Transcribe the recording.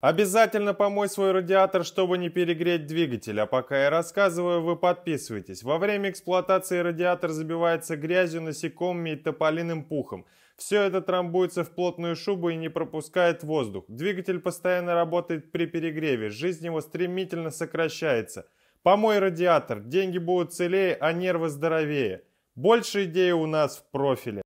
Обязательно помой свой радиатор, чтобы не перегреть двигатель. А пока я рассказываю, вы подписывайтесь. Во время эксплуатации радиатор забивается грязью, насекомыми и тополиным пухом. Все это трамбуется в плотную шубу и не пропускает воздух. Двигатель постоянно работает при перегреве, жизнь его стремительно сокращается. Помой радиатор, деньги будут целее, а нервы здоровее. Больше идеи у нас в профиле.